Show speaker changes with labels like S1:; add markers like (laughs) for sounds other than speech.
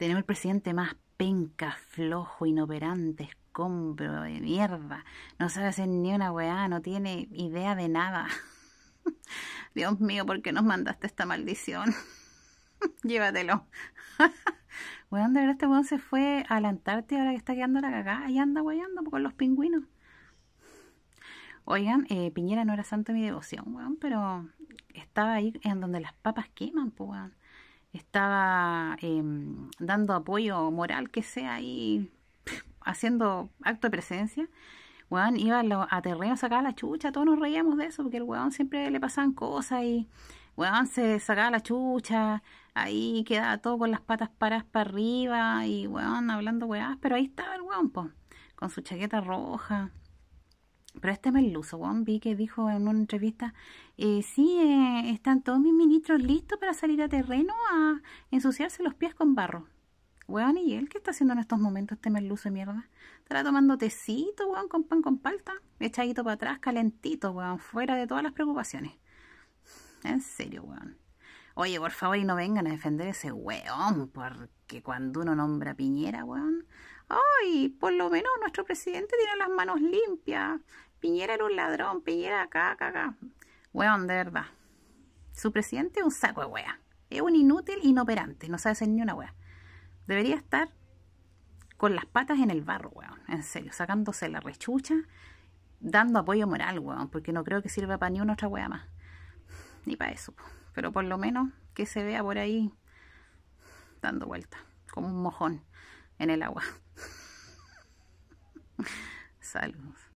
S1: Tenemos el presidente más penca, flojo, inoperante, escombro de mierda. No sabe hacer ni una weá, no tiene idea de nada. (laughs) Dios mío, ¿por qué nos mandaste esta maldición? (laughs) Llévatelo. (laughs) weón, de verdad este weón se fue a la Antártida ahora que está quedando la cagada y anda weyando con los pingüinos. Oigan, eh, Piñera no era santo de mi devoción, weón, pero estaba ahí en donde las papas queman, pues, weón estaba em, dando apoyo moral, que sea ahí, haciendo acto de presencia, weón iba a, terreno, sacaba la chucha, todos nos reíamos de eso, porque el weón siempre le pasaban cosas y weón se sacaba la chucha, ahí quedaba todo con las patas paradas para arriba y weón hablando weás, pero ahí estaba el weón, con su chaqueta roja, pero este Merluzo, weón, vi que dijo en una entrevista, eh, sí, eh, están todos mis ministros listos para salir a terreno a ensuciarse los pies con barro. Weón, ¿y él qué está haciendo en estos momentos este merluzo de mierda? Estará tomando tecito, weón, con pan con palta, echadito para atrás, calentito, weón, fuera de todas las preocupaciones. En serio, weón. Oye, por favor, y no vengan a defender ese weón, porque cuando uno nombra Piñera, weón, ay, por lo menos nuestro presidente tiene las manos limpias, Piñera era un ladrón, Piñera acá, acá, acá. Weón, de verdad. Su presidente es un saco de wea. Es un inútil inoperante, no sabe hacer ni una wea. Debería estar con las patas en el barro, weón. En serio, sacándose la rechucha, dando apoyo moral, weón, porque no creo que sirva para ni una otra wea más. Ni para eso. Pero por lo menos que se vea por ahí dando vueltas, como un mojón en el agua. (laughs) Saludos.